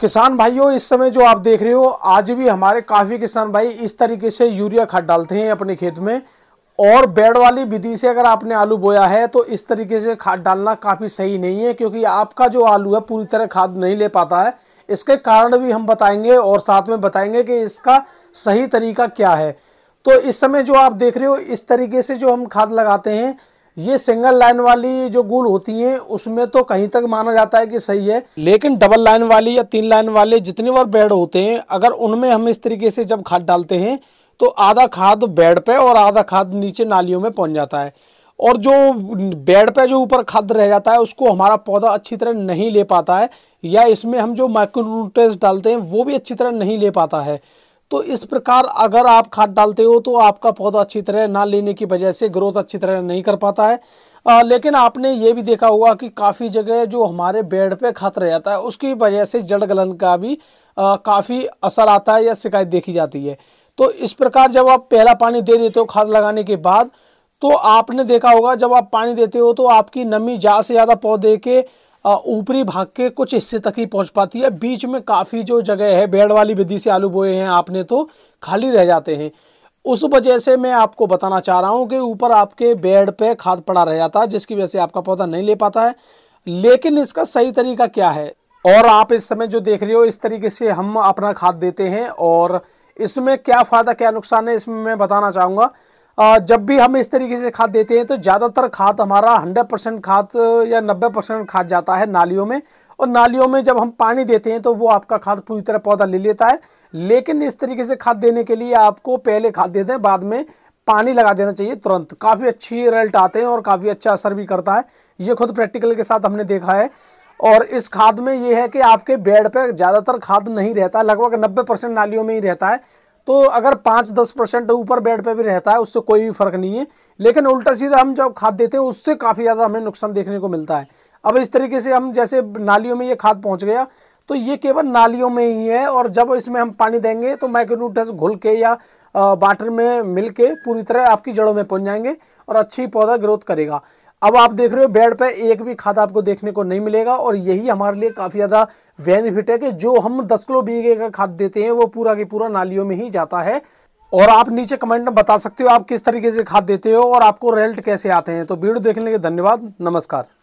किसान भाइयों इस समय जो आप देख रहे हो आज भी हमारे काफ़ी किसान भाई इस तरीके से यूरिया खाद डालते हैं अपने खेत में और बेड वाली विधि से अगर आपने आलू बोया है तो इस तरीके से खाद डालना काफ़ी सही नहीं है क्योंकि आपका जो आलू है पूरी तरह खाद नहीं ले पाता है इसके कारण भी हम बताएंगे और साथ में बताएंगे कि इसका सही तरीका क्या है तो इस समय जो आप देख रहे हो इस तरीके से जो हम खाद लगाते हैं ये सिंगल लाइन वाली जो गुल होती हैं उसमें तो कहीं तक माना जाता है कि सही है लेकिन डबल लाइन वाली या तीन लाइन वाले जितने बार बेड होते हैं अगर उनमें हम इस तरीके से जब खाद डालते हैं तो आधा खाद बेड पे और आधा खाद नीचे नालियों में पहुंच जाता है और जो बेड पे जो ऊपर खाद रह जाता है उसको हमारा पौधा अच्छी तरह नहीं ले पाता है या इसमें हम जो माइक्रो डालते हैं वो भी अच्छी तरह नहीं ले पाता है तो इस प्रकार अगर आप खाद डालते हो तो आपका पौधा अच्छी तरह ना लेने की वजह से ग्रोथ अच्छी तरह नहीं कर पाता है आ, लेकिन आपने ये भी देखा होगा कि काफ़ी जगह जो हमारे बेड पे खत रह जाता है उसकी वजह से जड़ गलन का भी काफ़ी असर आता है या शिकायत देखी जाती है तो इस प्रकार जब आप पहला पानी दे देते हो खाद लगाने के बाद तो आपने देखा होगा जब आप पानी देते हो तो आपकी नमी ज़्यादा से ज़्यादा पौधे के ऊपरी भाग के कुछ हिस्से तक ही पहुंच पाती है बीच में काफ़ी जो जगह है बेड़ वाली विधि से आलू बोए हैं आपने तो खाली रह जाते हैं उस वजह से मैं आपको बताना चाह रहा हूं कि ऊपर आपके बेड पे खाद पड़ा रह जाता है जिसकी वजह से आपका पौधा नहीं ले पाता है लेकिन इसका सही तरीका क्या है और आप इस समय जो देख रहे हो इस तरीके से हम अपना खाद देते हैं और इसमें क्या फ़ायदा क्या नुकसान है इसमें मैं बताना चाहूँगा जब भी हम इस तरीके से खाद देते हैं तो ज़्यादातर खाद हमारा 100 परसेंट खाद या 90 परसेंट खाद जाता है नालियों में और नालियों में जब हम पानी देते हैं तो वो आपका खाद पूरी तरह पौधा ले लेता है लेकिन इस तरीके से खाद देने के लिए आपको पहले खाद देते हैं बाद में पानी लगा देना चाहिए तुरंत काफ़ी अच्छी रिजल्ट आते हैं और काफ़ी अच्छा असर भी करता है ये खुद प्रैक्टिकल के साथ हमने देखा है और इस खाद में ये है कि आपके बेड पर ज़्यादातर खाद नहीं रहता लगभग नब्बे परसेंट नालियों में ही रहता है तो अगर पाँच दस परसेंट ऊपर बेड पे भी रहता है उससे कोई भी फर्क नहीं है लेकिन उल्टा सीधा हम जब खाद देते हैं उससे काफ़ी ज़्यादा हमें नुकसान देखने को मिलता है अब इस तरीके से हम जैसे नालियों में ये खाद पहुँच गया तो ये केवल नालियों में ही है और जब इसमें हम पानी देंगे तो माइक्रोन्यूट्रस घुल के या वाटर में मिल पूरी तरह आपकी जड़ों में पहुँच जाएंगे और अच्छी पौधा ग्रोथ करेगा अब आप देख रहे हो बेड पर एक भी खाद आपको देखने को नहीं मिलेगा और यही हमारे लिए काफ़ी ज़्यादा बेनिफिट है कि जो हम दस किलो बीघे का खाद देते हैं वो पूरा के पूरा नालियों में ही जाता है और आप नीचे कमेंट में बता सकते हो आप किस तरीके से खाद देते हो और आपको रिजल्ट कैसे आते हैं तो वीडियो देखने के लिए धन्यवाद नमस्कार